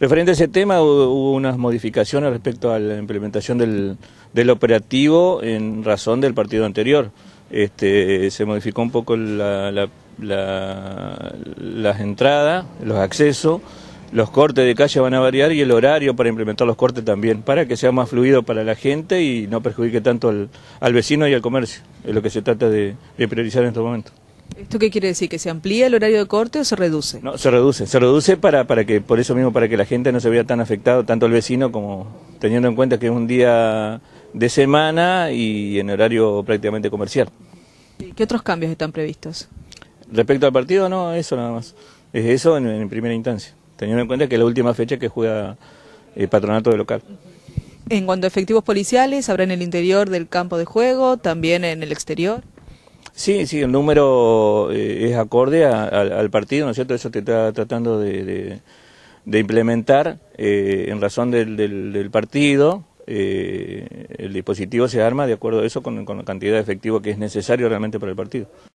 Referente a ese tema, hubo unas modificaciones respecto a la implementación del, del operativo en razón del partido anterior. Este, se modificó un poco la, las entradas, los accesos, los cortes de calle van a variar y el horario para implementar los cortes también, para que sea más fluido para la gente y no perjudique tanto al, vecino y al comercio. Es lo que se trata de, de priorizar en estos momentos. ¿Esto qué quiere decir? ¿Que se amplía el horario de corte o se reduce? No, se reduce. Se reduce para, que, por eso mismo, para que la gente no se vea tan afectado, tanto el vecino como teniendo en cuenta que es un día de semana y en horario prácticamente comercial. qué otros cambios están previstos? Respecto al partido, no, eso nada más. Es eso en, primera instancia, teniendo en cuenta que es la última fecha que juega el eh, patronato de local. En cuanto a efectivos policiales, habrá en el interior del campo de juego, también en el exterior. Sí, sí, el número eh, es acorde al partido, ¿no es cierto? Eso te está tratando de, implementar eh, en razón del, partido. Eh, el dispositivo se arma de acuerdo a eso con la cantidad de efectivo que es necesario realmente para el partido.